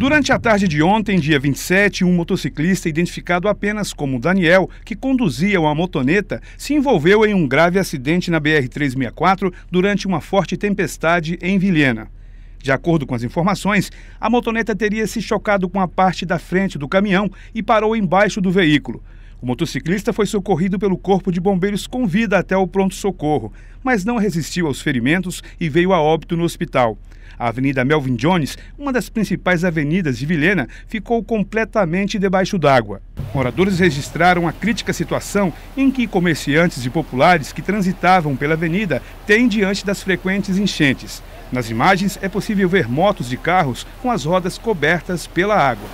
Durante a tarde de ontem, dia 27, um motociclista identificado apenas como Daniel, que conduzia uma motoneta, se envolveu em um grave acidente na BR-364 durante uma forte tempestade em Vilhena. De acordo com as informações, a motoneta teria se chocado com a parte da frente do caminhão e parou embaixo do veículo. O motociclista foi socorrido pelo Corpo de Bombeiros com vida até o pronto-socorro, mas não resistiu aos ferimentos e veio a óbito no hospital. A Avenida Melvin Jones, uma das principais avenidas de Vilhena, ficou completamente debaixo d'água. Moradores registraram a crítica situação em que comerciantes e populares que transitavam pela avenida têm diante das frequentes enchentes. Nas imagens é possível ver motos e carros com as rodas cobertas pela água.